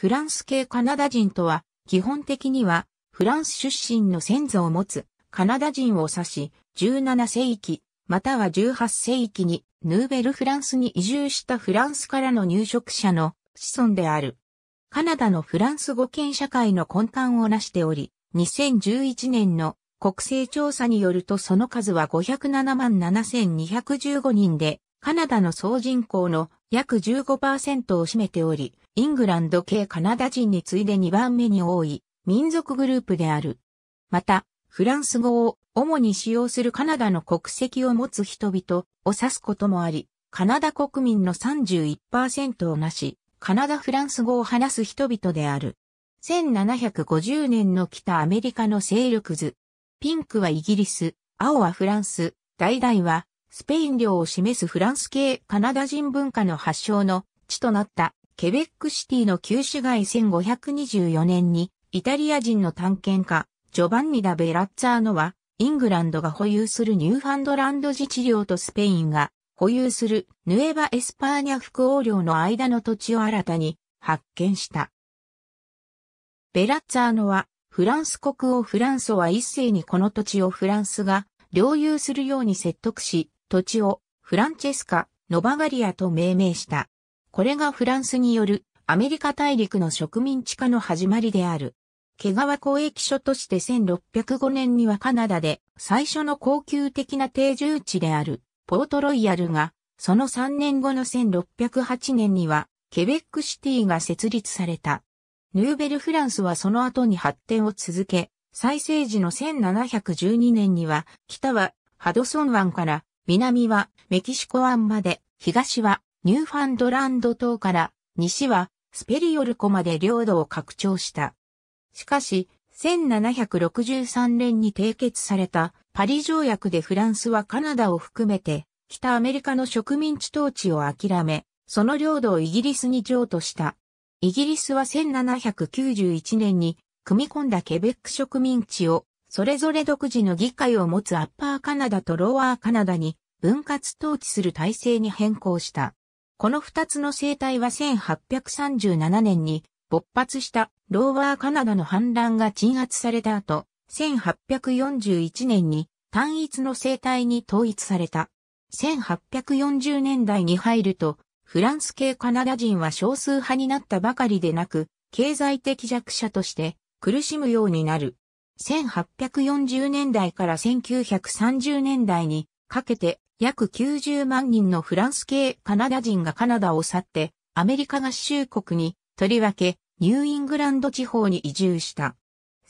フランス系カナダ人とは、基本的には、フランス出身の先祖を持つカナダ人を指し、17世紀、または18世紀に、ヌーベルフランスに移住したフランスからの入植者の子孫である。カナダのフランス語圏社会の根幹をなしており、2011年の国勢調査によるとその数は507万7215人で、カナダの総人口の約15%を占めており、イングランド系カナダ人に次いで2番目に多い民族グループである。また、フランス語を主に使用するカナダの国籍を持つ人々を指すこともあり、カナダ国民の31%をなし、カナダ・フランス語を話す人々である。1750年の北アメリカの勢力図。ピンクはイギリス、青はフランス、々はスペイン領を示すフランス系カナダ人文化の発祥の地となったケベックシティの旧市街1524年にイタリア人の探検家ジョバンニ・ダ・ベラッツァーノはイングランドが保有するニューファンドランド自治領とスペインが保有するヌエバ・エスパーニャ副王領の間の土地を新たに発見した。ベラッツァーノはフランス国王フランソは一世にこの土地をフランスが領有するように説得し、土地をフランチェスカ・ノバガリアと命名した。これがフランスによるアメリカ大陸の植民地化の始まりである。毛皮交易所として1605年にはカナダで最初の高級的な定住地であるポートロイヤルが、その3年後の1608年にはケベックシティが設立された。ヌーベルフランスはその後に発展を続け、再生時の1712年には北はハドソン湾から南はメキシコ湾まで、東はニューファンドランド島から西はスペリオル湖まで領土を拡張した。しかし、1763年に締結されたパリ条約でフランスはカナダを含めて北アメリカの植民地統治を諦め、その領土をイギリスに譲渡した。イギリスは1791年に組み込んだケベック植民地をそれぞれ独自の議会を持つアッパーカナダとローアーカナダに分割統治する体制に変更した。この二つの生態は1837年に勃発したローワーカナダの反乱が鎮圧された後、1841年に単一の生態に統一された。1840年代に入ると、フランス系カナダ人は少数派になったばかりでなく、経済的弱者として苦しむようになる。1840年代から1930年代にかけて約90万人のフランス系カナダ人がカナダを去って、アメリカ合衆国に、とりわけ、ニューイングランド地方に移住した。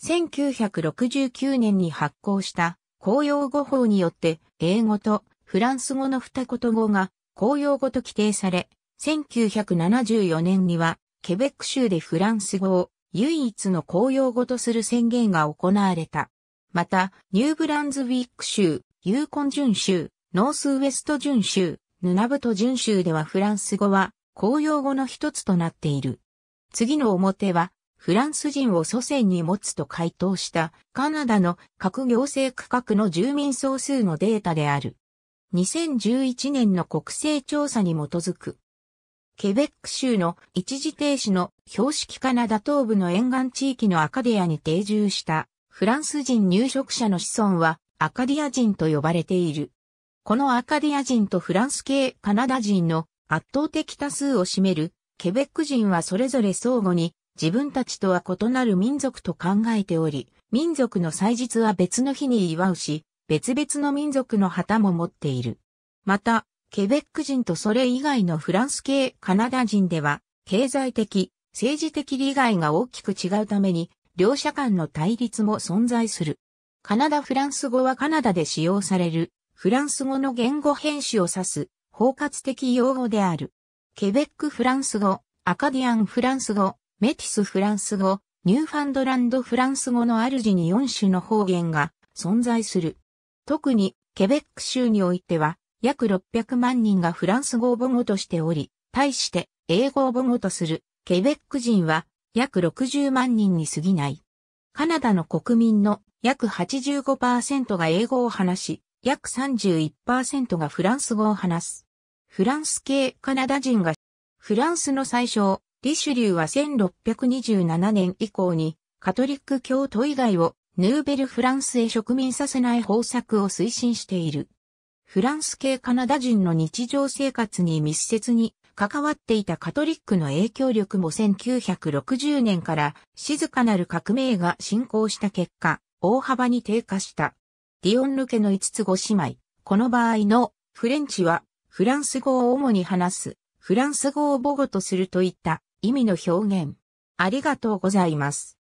1969年に発行した公用語法によって英語とフランス語の二言語が公用語と規定され、1974年にはケベック州でフランス語を唯一の公用語とする宣言が行われた。また、ニューブランズウィック州、ユーコンジュン州、ノースウエスト準州、ヌナブト準州ではフランス語は公用語の一つとなっている。次の表は、フランス人を祖先に持つと回答したカナダの各行政区画の住民総数のデータである。2011年の国勢調査に基づく。ケベック州の一時停止の標識カナダ東部の沿岸地域のアカディアに定住したフランス人入植者の子孫はアカディア人と呼ばれている。このアカディア人とフランス系カナダ人の圧倒的多数を占めるケベック人はそれぞれ相互に自分たちとは異なる民族と考えており、民族の祭日は別の日に祝うし、別々の民族の旗も持っている。また、ケベック人とそれ以外のフランス系カナダ人では、経済的、政治的利害が大きく違うために、両者間の対立も存在する。カナダ・フランス語はカナダで使用されるフランス語の言語編集を指す、包括的用語である。ケベックフランス語、アカディアンフランス語、メティスフランス語、ニューファンドランドフランス語の主に4種の方言が存在する。特に、ケベック州においては、約600万人がフランス語を母語としており、対して英語を母語とするケベック人は約60万人に過ぎない。カナダの国民の約85%が英語を話し、約31%がフランス語を話す。フランス系カナダ人が、フランスの最初、リシュリューは1627年以降に、カトリック教徒以外をヌーベルフランスへ植民させない方策を推進している。フランス系カナダ人の日常生活に密接に関わっていたカトリックの影響力も1960年から静かなる革命が進行した結果、大幅に低下した。ディオン・ルケの5つ5姉妹。この場合のフレンチはフランス語を主に話す、フランス語を母語とするといった意味の表現。ありがとうございます。